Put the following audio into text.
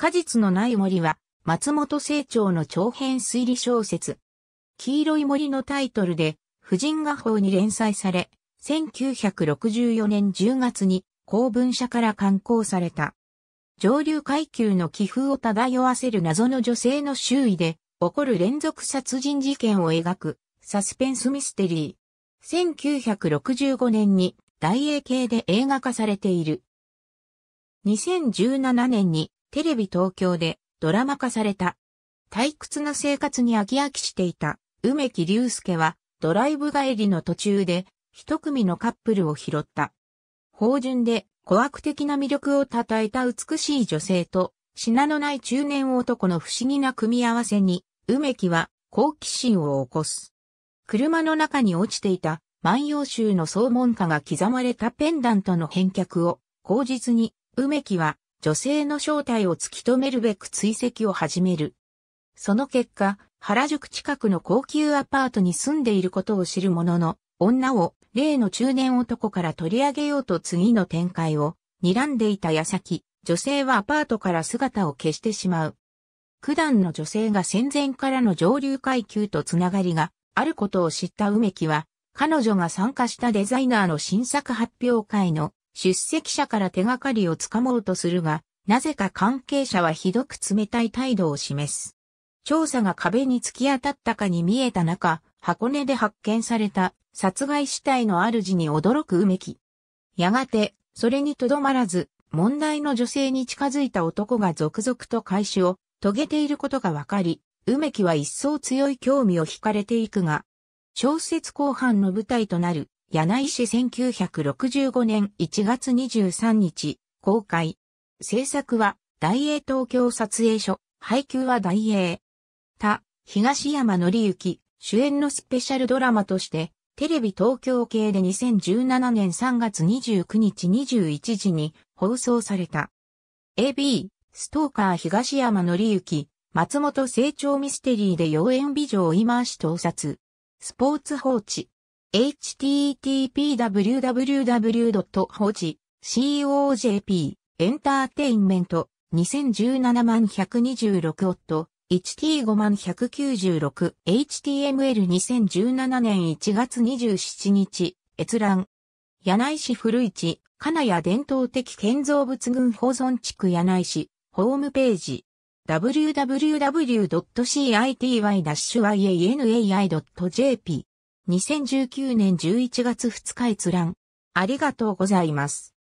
果実のない森は、松本清張の長編推理小説。黄色い森のタイトルで、婦人画報に連載され、1964年10月に公文社から刊行された。上流階級の気風を漂わせる謎の女性の周囲で起こる連続殺人事件を描くサスペンスミステリー。1965年に大英系で映画化されている。2017年にテレビ東京でドラマ化された。退屈な生活に飽き飽きしていた梅木隆介はドライブ帰りの途中で一組のカップルを拾った。芳醇で古悪的な魅力を称えた美しい女性と品のない中年男の不思議な組み合わせに梅木は好奇心を起こす。車の中に落ちていた万葉集の総門下が刻まれたペンダントの返却を口実に梅木は女性の正体を突き止めるべく追跡を始める。その結果、原宿近くの高級アパートに住んでいることを知るものの、女を例の中年男から取り上げようと次の展開を睨んでいた矢先、女性はアパートから姿を消してしまう。九段の女性が戦前からの上流階級とつながりがあることを知った梅木は、彼女が参加したデザイナーの新作発表会の出席者から手がかりをつかもうとするが、なぜか関係者はひどく冷たい態度を示す。調査が壁に突き当たったかに見えた中、箱根で発見された殺害死体の主に驚くうめき。やがて、それにとどまらず、問題の女性に近づいた男が続々と開始を遂げていることがわかり、梅木は一層強い興味を惹かれていくが、小説後半の舞台となる柳井市1965年1月23日、公開。制作は、大英東京撮影所、配給は大英。他、東山紀之、主演のスペシャルドラマとして、テレビ東京系で2017年3月29日21時に放送された。AB、ストーカー東山紀之、松本成長ミステリーで妖艶美女を今足盗撮。スポーツ放置。h t t p w w w h o j c o j p エンターテインメント2017万126オット t 5万 196html2017 年1月27日閲覧柳井市古市金谷伝統的建造物群保存地区柳井市ホームページ www.city-yanai.jp 2019年11月2日閲覧。ありがとうございます。